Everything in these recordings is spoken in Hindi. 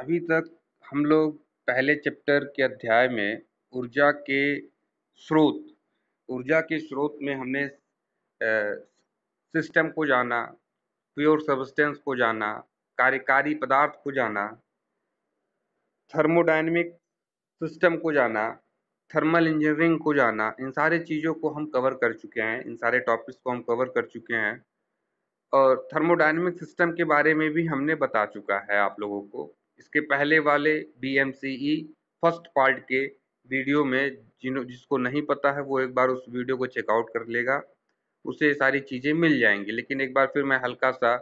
अभी तक हम लोग पहले चैप्टर के अध्याय में ऊर्जा के स्रोत ऊर्जा के स्रोत में हमने सिस्टम को जाना प्योर सब्सटेंस को जाना कार्यकारी पदार्थ को जाना थर्मोडाइनमिक सिस्टम को जाना थर्मल इंजीनियरिंग को जाना इन सारे चीज़ों को हम कवर कर चुके हैं इन सारे टॉपिक्स को हम कवर कर चुके हैं और थर्मोडाइनमिक सिस्टम के बारे में भी हमने बता चुका है आप लोगों को इसके पहले वाले B M C E first part के वीडियो में जिन जिसको नहीं पता है वो एक बार उस वीडियो को चेकआउट कर लेगा उसे सारी चीज़ें मिल जाएंगी लेकिन एक बार फिर मैं हल्का सा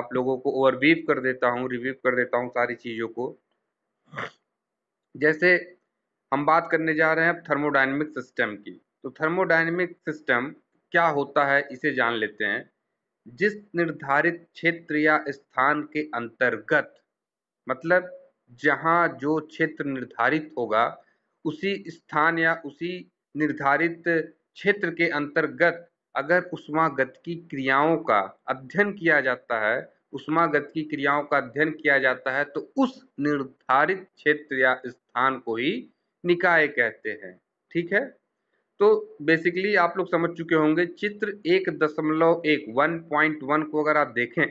आप लोगों को ओवरवीव कर देता हूँ रिव्यू कर देता हूँ सारी चीज़ों को जैसे हम बात करने जा रहे हैं अब थर्मोडाइनमिक सिस्टम की तो थर्मोडाइनमिक सिस्टम क्या होता है इसे जान लेते हैं जिस निर्धारित क्षेत्र या स्थान के अंतर्गत मतलब जहाँ जो क्षेत्र निर्धारित होगा उसी स्थान या उसी निर्धारित क्षेत्र के अंतर्गत अगर की क्रियाओं का अध्ययन किया जाता है की क्रियाओं का अध्ययन किया जाता है तो उस निर्धारित क्षेत्र या स्थान को ही निकाय कहते हैं ठीक है तो बेसिकली आप लोग समझ चुके होंगे चित्र एक दशमलव एक वन पॉइंट वन को अगर आप देखें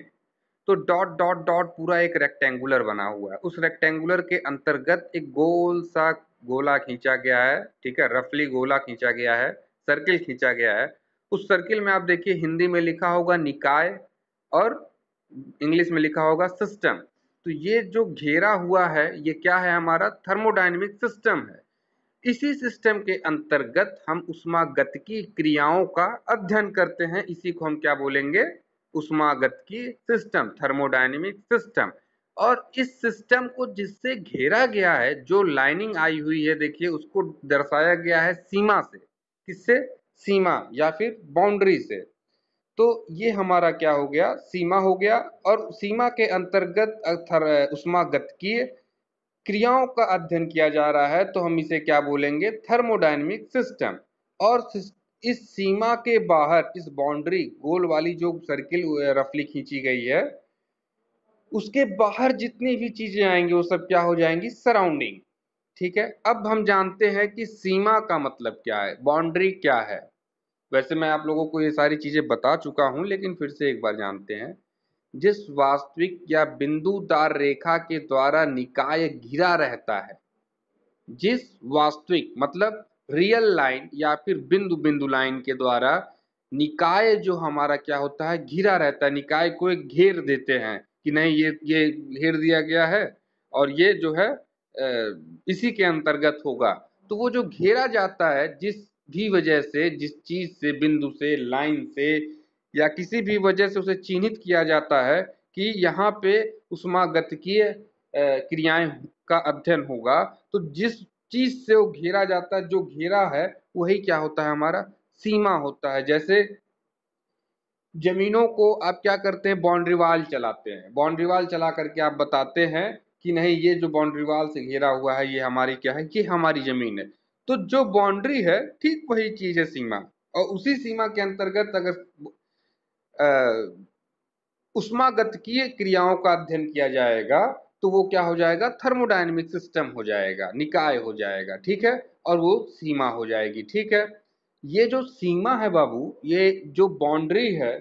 तो डॉट डॉट डॉट पूरा एक रेक्टेंगुलर बना हुआ है उस रेक्टेंगुलर के अंतर्गत एक गोल सा गोला खींचा गया है ठीक है रफली गोला खींचा गया है सर्किल खींचा गया है उस सर्किल में आप देखिए हिंदी में लिखा होगा निकाय और इंग्लिश में लिखा होगा सिस्टम तो ये जो घेरा हुआ है ये क्या है हमारा थर्मोडाइनमिक सिस्टम है इसी सिस्टम के अंतर्गत हम गतिकी क्रियाओं का अध्ययन करते हैं इसी को हम क्या बोलेंगे उष्मागत सिस्टम थर्मोडाइनमिक सिस्टम और इस सिस्टम को जिससे घेरा गया है जो लाइनिंग आई हुई है देखिए उसको दर्शाया गया है सीमा से किससे सीमा या फिर बाउंड्री से तो ये हमारा क्या हो गया सीमा हो गया और सीमा के अंतर्गत की क्रियाओं का अध्ययन किया जा रहा है तो हम इसे क्या बोलेंगे थर्मोडाइनमिक सिस्टम और इस सीमा के बाहर इस बाउंड्री गोल वाली जो सर्किल रफली खींची गई है उसके बाहर जितनी भी चीजें आएंगी वो सब क्या हो जाएंगी सराउंडिंग ठीक है अब हम जानते हैं कि सीमा का मतलब क्या है बाउंड्री क्या है वैसे मैं आप लोगों को ये सारी चीजें बता चुका हूं लेकिन फिर से एक बार जानते हैं जिस वास्तविक या बिंदुदार रेखा के द्वारा निकाय घिरा रहता है जिस वास्तविक मतलब रियल लाइन या फिर बिंदु बिंदु लाइन के द्वारा निकाय जो हमारा क्या होता है घिरा रहता है निकाय को एक घेर देते हैं कि नहीं ये ये घेर दिया गया है और ये जो है इसी के अंतर्गत होगा तो वो जो घेरा जाता है जिस भी वजह से जिस चीज से बिंदु से लाइन से या किसी भी वजह से उसे चिन्हित किया जाता है कि यहाँ पे उष्मागतकीय क्रियाएं का अध्ययन होगा तो जिस चीज से वो घेरा जाता है जो घेरा है वही क्या होता है हमारा सीमा होता है जैसे जमीनों को आप क्या करते हैं बाउंड्री वाल चलाते हैं बाउंड्री वाल चला करके आप बताते हैं कि नहीं ये जो बाउंड्री वाल से घेरा हुआ है ये हमारी क्या है ये हमारी जमीन है तो जो बाउंड्री है ठीक वही चीज है सीमा और उसी सीमा के अंतर्गत अगर उष्मागत की क्रियाओं का अध्ययन किया जाएगा तो वो क्या हो जाएगा थर्मोडाइनमिक सिस्टम हो जाएगा निकाय हो जाएगा ठीक है और वो सीमा हो जाएगी ठीक है ये जो सीमा है बाबू ये जो बाउंड्री है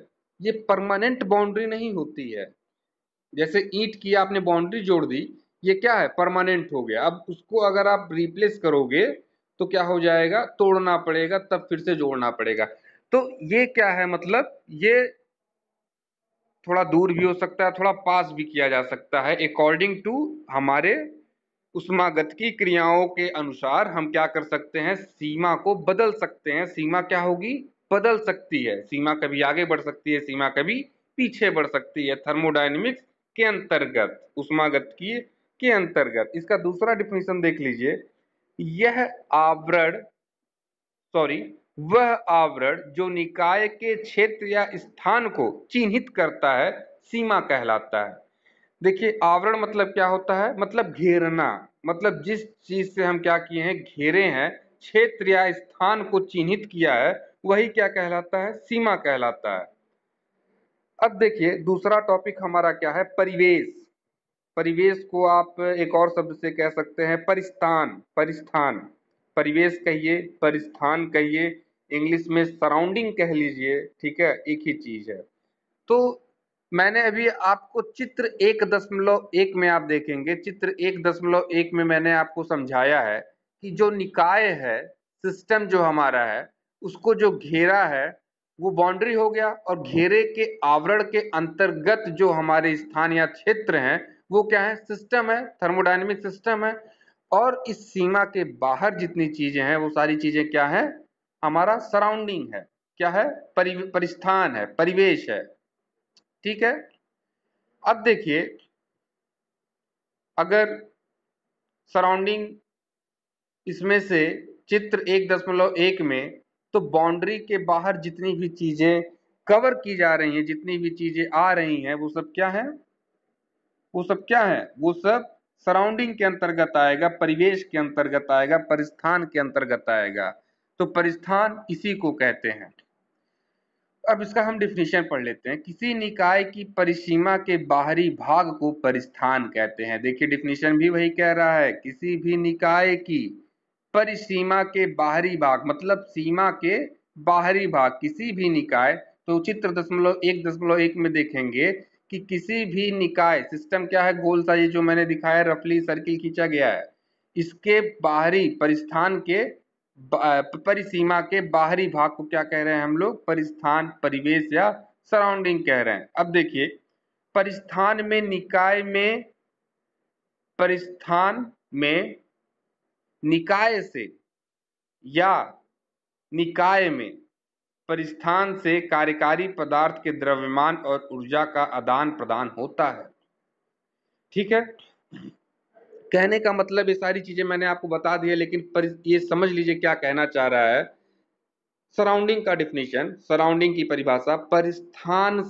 ये परमानेंट बाउंड्री नहीं होती है जैसे ईंट की आपने बाउंड्री जोड़ दी ये क्या है परमानेंट हो गया अब उसको अगर आप रिप्लेस करोगे तो क्या हो जाएगा तोड़ना पड़ेगा तब फिर से जोड़ना पड़ेगा तो ये क्या है मतलब ये थोड़ा दूर भी हो सकता है थोड़ा पास भी किया जा सकता है अकॉर्डिंग टू हमारे उष्मागत की क्रियाओं के अनुसार हम क्या कर सकते हैं सीमा को बदल सकते हैं सीमा क्या होगी बदल सकती है सीमा कभी आगे बढ़ सकती है सीमा कभी पीछे बढ़ सकती है थर्मोडाइनमिक्स के अंतर्गत की के अंतर्गत इसका दूसरा डिफिनेशन देख लीजिए यह आवरण सॉरी वह आवरण जो निकाय के क्षेत्र या स्थान को चिन्हित करता है सीमा कहलाता है देखिए आवरण मतलब क्या होता है मतलब घेरना मतलब जिस चीज से हम क्या किए हैं घेरे हैं क्षेत्र या स्थान को चिन्हित किया है वही क्या कहलाता है सीमा कहलाता है अब देखिए दूसरा टॉपिक हमारा क्या है परिवेश परिवेश को आप एक और शब्द से कह सकते हैं परिस्थान परिस्थान परिवेश कहिए परिस्थान कहिए इंग्लिश में सराउंडिंग कह लीजिए ठीक है एक ही चीज़ है तो मैंने अभी आपको चित्र एक दशमलव एक में आप देखेंगे चित्र एक दशमलव एक में मैंने आपको समझाया है कि जो निकाय है सिस्टम जो हमारा है उसको जो घेरा है वो बाउंड्री हो गया और घेरे के आवरण के अंतर्गत जो हमारे स्थान या क्षेत्र हैं वो क्या है सिस्टम है थर्मोडाइनमिक सिस्टम है और इस सीमा के बाहर जितनी चीजें हैं वो सारी चीजें क्या है हमारा सराउंडिंग है क्या है परिस्थान है परिवेश है ठीक है अब देखिए अगर सराउंडिंग इसमें से चित्र एक दशमलव एक में तो बाउंड्री के बाहर जितनी भी चीजें कवर की जा रही हैं जितनी भी चीजें आ रही हैं वो सब क्या है वो सब क्या है वो सब सराउंडिंग के अंतर्गत आएगा परिवेश के अंतर्गत आएगा परिस्थान के अंतर्गत आएगा तो परिस्थान इसी को कहते हैं अब इसका हम डिफिनेशन पढ़ लेते हैं किसी निकाय की परिसीमा के बाहरी भाग को परिस्थान कहते हैं देखिए डिफिनेशन भी वही कह रहा है किसी भी निकाय की परिसीमा के बाहरी भाग मतलब सीमा के बाहरी भाग किसी भी निकाय तो चित्र दशमलव एक दशमलव एक में देखेंगे कि किसी भी निकाय सिस्टम क्या है गोल सा ये जो मैंने दिखाया रफली सर्किल खींचा गया है इसके बाहरी परिस्थान के परिसीमा के बाहरी भाग को क्या कह रहे हैं हम लोग परिस्थान परिवेश या सराउंडिंग कह रहे हैं अब देखिए परिस्थान में निकाय में परिस्थान में निकाय से या निकाय में परिस्थान से कार्यकारी पदार्थ के द्रव्यमान और ऊर्जा का आदान प्रदान होता है ठीक है कहने का मतलब ये सारी चीज़ें मैंने आपको बता दी है लेकिन पर ये समझ लीजिए क्या कहना चाह रहा है सराउंडिंग का डिफिनीशन सराउंडिंग की परिभाषा परिस्थान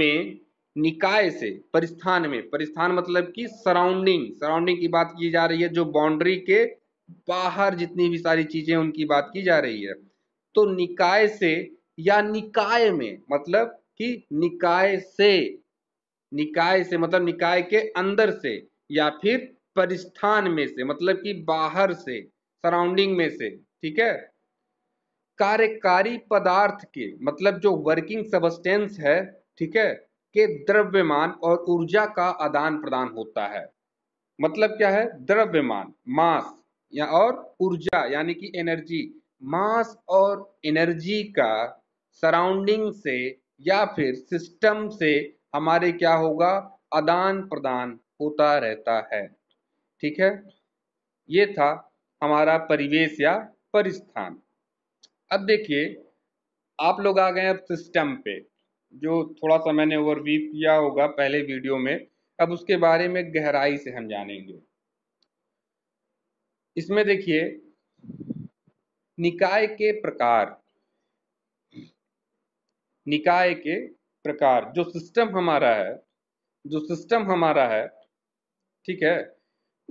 में निकाय से परिस्थान में परिस्थान मतलब कि सराउंडिंग सराउंडिंग की बात की जा रही है जो बाउंड्री के बाहर जितनी भी सारी चीजें उनकी बात की जा रही है तो निकाय से या निकाय में मतलब कि निकाय से निकाय से मतलब निकाय के अंदर से या फिर परिस्थान में से मतलब कि बाहर से सराउंडिंग में से ठीक है कार्यकारी पदार्थ के मतलब जो वर्किंग सबस्टेंस है ठीक है के द्रव्यमान और ऊर्जा का आदान प्रदान होता है मतलब क्या है द्रव्यमान मास या और ऊर्जा यानी कि एनर्जी मास और एनर्जी का सराउंडिंग से या फिर सिस्टम से हमारे क्या होगा आदान प्रदान होता रहता है ठीक है ये था हमारा परिवेश या परिस्थान अब देखिए आप लोग आ गए अब सिस्टम पे जो थोड़ा सा मैंने ओवरव्यू किया होगा पहले वीडियो में अब उसके बारे में गहराई से हम जानेंगे इसमें देखिए निकाय के प्रकार निकाय के प्रकार जो सिस्टम हमारा है जो सिस्टम हमारा है ठीक है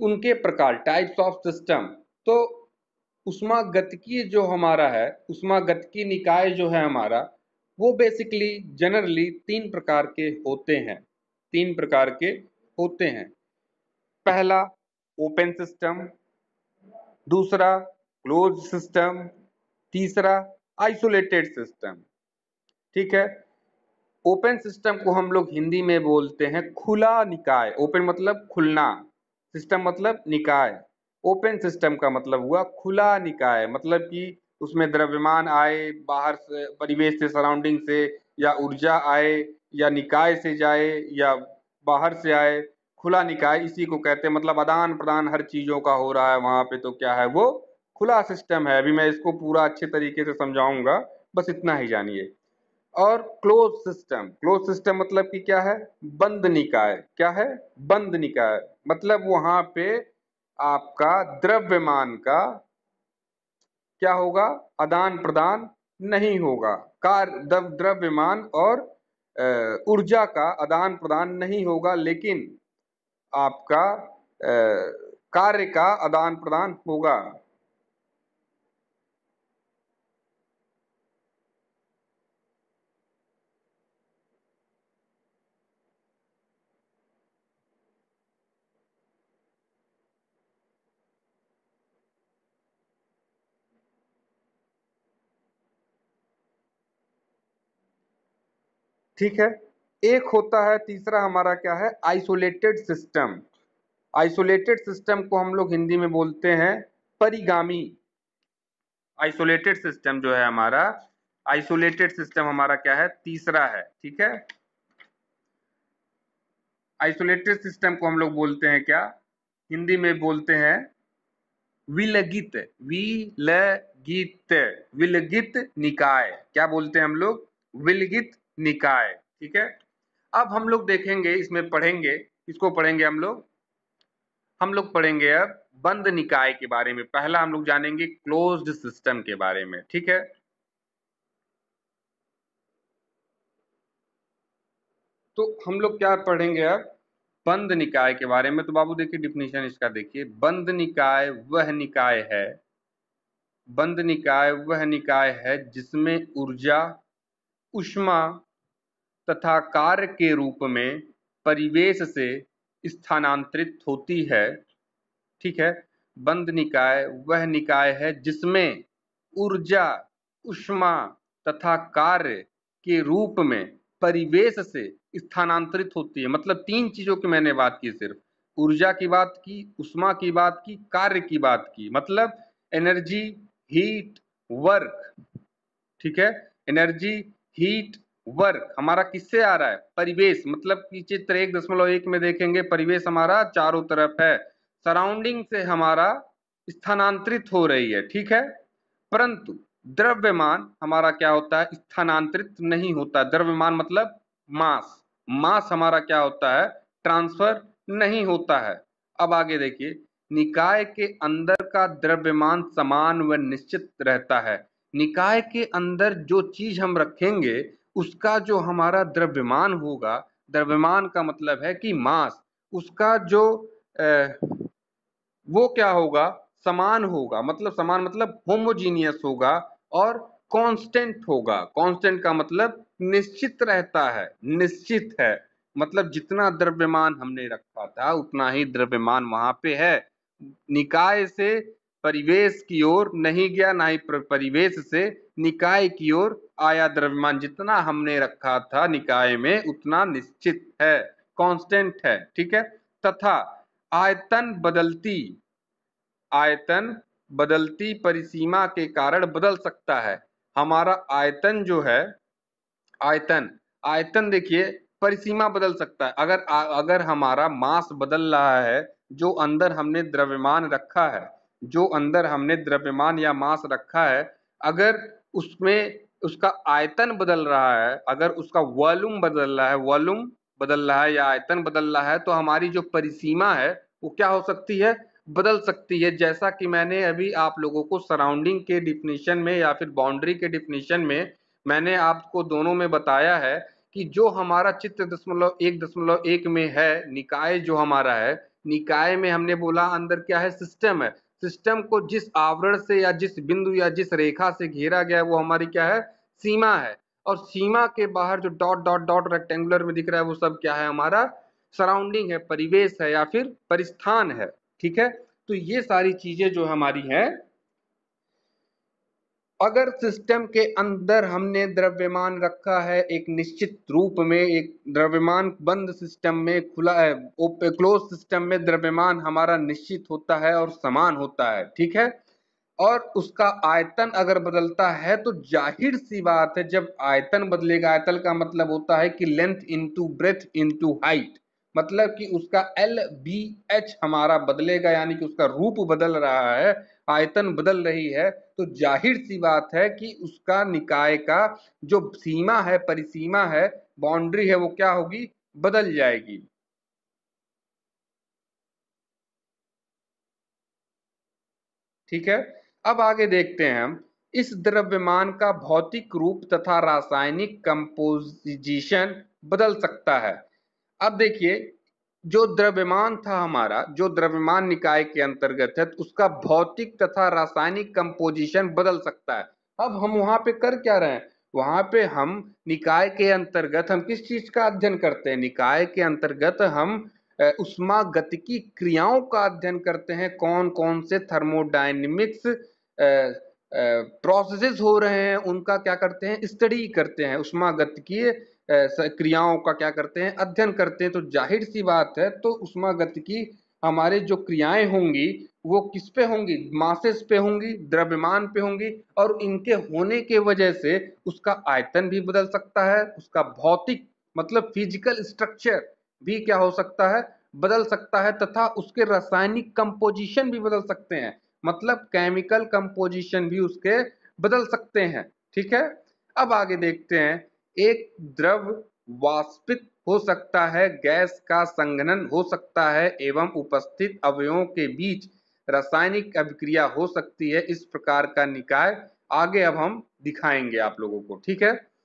उनके प्रकार टाइप्स ऑफ सिस्टम तो उष्मा गतकी जो हमारा है उष्मा गतकी निकाय जो है हमारा वो बेसिकली जनरली तीन प्रकार के होते हैं तीन प्रकार के होते हैं पहला ओपन सिस्टम दूसरा क्लोज सिस्टम तीसरा आइसोलेटेड सिस्टम ठीक है ओपन सिस्टम को हम लोग हिंदी में बोलते हैं खुला निकाय ओपन मतलब खुलना सिस्टम मतलब निकाय ओपन सिस्टम का मतलब हुआ खुला निकाय मतलब कि उसमें द्रव्यमान आए बाहर से परिवेश से सराउंडिंग से या ऊर्जा आए या निकाय से जाए या बाहर से आए खुला निकाय इसी को कहते हैं मतलब आदान प्रदान हर चीज़ों का हो रहा है वहाँ पे तो क्या है वो खुला सिस्टम है अभी मैं इसको पूरा अच्छे तरीके से समझाऊंगा बस इतना ही जानिए और क्लोज सिस्टम क्लोज सिस्टम मतलब कि क्या है बंद निकाय क्या है बंद निकाय मतलब वहां पे आपका द्रव्यमान का क्या होगा आदान प्रदान नहीं होगा कार्य द्रव्यमान और ऊर्जा का आदान प्रदान नहीं होगा लेकिन आपका कार्य का आदान प्रदान होगा ठीक है एक होता है तीसरा हमारा क्या है आइसोलेटेड सिस्टम आइसोलेटेड सिस्टम को हम लोग हिंदी में बोलते हैं परिगामी आइसोलेटेड सिस्टम जो है हमारा आइसोलेटेड सिस्टम हमारा क्या है तीसरा है ठीक है आइसोलेटेड सिस्टम को हम लोग बोलते हैं क्या हिंदी में बोलते हैं विलगित विलगित विलगित निकाय क्या बोलते हैं हम लोग विलगित निकाय ठीक है अब हम लोग देखेंगे इसमें पढ़ेंगे इसको पढ़ेंगे हम लोग हम लोग पढ़ेंगे अब बंद निकाय के बारे में पहला हम लोग जानेंगे क्लोज्ड सिस्टम के बारे में ठीक है तो हम लोग क्या पढ़ेंगे अब बंद निकाय के बारे में तो बाबू देखिए डिफिनेशन इसका देखिए बंद निकाय वह निकाय है बंद निकाय वह निकाय है जिसमें ऊर्जा उष्मा तथा कार्य के रूप में परिवेश से स्थानांतरित होती है ठीक है बंद निकाय वह निकाय है जिसमें ऊर्जा उष्मा तथा कार्य के रूप में परिवेश से स्थानांतरित होती है मतलब तीन चीज़ों की मैंने बात की सिर्फ ऊर्जा की बात की उष्मा की बात की कार्य की बात की मतलब एनर्जी हीट वर्क ठीक है एनर्जी हीट वर्क हमारा किससे आ रहा है परिवेश मतलब कि चित्र एक दशमलव एक में देखेंगे परिवेश हमारा चारों तरफ है सराउंडिंग से हमारा स्थानांतरित हो रही है ठीक है परंतु द्रव्यमान हमारा क्या होता है स्थानांतरित नहीं होता द्रव्यमान मतलब मास मास हमारा क्या होता है ट्रांसफर नहीं होता है अब आगे देखिए निकाय के अंदर का द्रव्यमान समान व निश्चित रहता है निकाय के अंदर जो चीज हम रखेंगे उसका जो हमारा द्रव्यमान होगा द्रव्यमान का मतलब है कि मास उसका जो ए, वो क्या होगा समान होगा मतलब समान मतलब होमोजीनियस होगा और कांस्टेंट होगा कांस्टेंट का मतलब निश्चित रहता है निश्चित है मतलब जितना द्रव्यमान हमने रखा था उतना ही द्रव्यमान वहां पे है निकाय से परिवेश की ओर नहीं गया ना ही परिवेश से निकाय की ओर आया द्रव्यमान जितना हमने रखा था निकाय में उतना निश्चित है कांस्टेंट है ठीक है तथा आयतन बदलती आयतन बदलती परिसीमा के कारण बदल सकता है हमारा आयतन जो है आयतन आयतन देखिए परिसीमा बदल सकता है अगर अगर हमारा मास बदल रहा है जो अंदर हमने द्रव्यमान रखा है जो अंदर हमने द्रव्यमान या मास रखा है अगर उसमें उसका आयतन बदल रहा है अगर उसका वॉल्यूम बदल रहा है वॉल्यूम बदल रहा है या आयतन बदल रहा है तो हमारी जो परिसीमा है वो क्या हो सकती है बदल सकती है जैसा कि मैंने अभी आप लोगों को सराउंडिंग के डिफिनेशन में या फिर बाउंड्री के डिफिनेशन में मैंने आपको दोनों में बताया है कि जो हमारा चित्र दशमलव एक दशमलव एक में है निकाय जो हमारा है निकाय में हमने बोला अंदर क्या है सिस्टम है सिस्टम को जिस आवरण से या जिस बिंदु या जिस रेखा से घेरा गया है वो हमारी क्या है सीमा है और सीमा के बाहर जो डॉट डॉट डॉट रेक्टेंगुलर में दिख रहा है वो सब क्या है हमारा सराउंडिंग है परिवेश है या फिर परिस्थान है ठीक है तो ये सारी चीजें जो हमारी हैं अगर सिस्टम के अंदर हमने द्रव्यमान रखा है एक निश्चित रूप में एक द्रव्यमान बंद सिस्टम में खुला है क्लोज सिस्टम में द्रव्यमान हमारा निश्चित होता है और समान होता है ठीक है और उसका आयतन अगर बदलता है तो जाहिर सी बात है जब आयतन बदलेगा आयतन का मतलब होता है कि length into breadth into height मतलब कि उसका एल बी एच हमारा बदलेगा यानी कि उसका रूप बदल रहा है आयतन बदल रही है तो जाहिर सी बात है कि उसका निकाय का जो सीमा है परिसीमा है बाउंड्री है वो क्या होगी बदल जाएगी ठीक है अब आगे देखते हैं हम इस द्रव्यमान का भौतिक रूप तथा रासायनिक कंपोजिशन बदल सकता है अब देखिए जो द्रव्यमान था हमारा जो द्रव्यमान निकाय के अंतर्गत है तो उसका भौतिक तथा रासायनिक कंपोजिशन बदल सकता है अब हम वहां पे कर क्या रहे हैं वहां पे हम निकाय के अंतर्गत हम किस चीज का अध्ययन करते हैं निकाय के अंतर्गत हम उष्मा की क्रियाओं का अध्ययन करते हैं कौन कौन से थर्मोडाइनमिक्स प्रोसेसेस हो रहे हैं उनका क्या करते हैं स्टडी करते हैं उष्मा की क्रियाओं का क्या करते हैं अध्ययन करते हैं तो जाहिर सी बात है तो उष्मा गति की हमारे जो क्रियाएं होंगी वो किस पे होंगी मासेस पे होंगी द्रव्यमान पे होंगी और इनके होने के वजह से उसका आयतन भी बदल सकता है उसका भौतिक मतलब फिजिकल स्ट्रक्चर भी क्या हो सकता है बदल सकता है तथा उसके रासायनिक कंपोजिशन भी बदल सकते हैं मतलब केमिकल कंपोजिशन भी उसके बदल सकते हैं ठीक है अब आगे देखते हैं एक द्रव वाष्पित हो सकता है गैस का संघनन हो सकता है एवं उपस्थित अवयवों के बीच रासायनिक अभिक्रिया हो सकती है इस प्रकार का निकाय आगे अब हम दिखाएंगे आप लोगों को ठीक है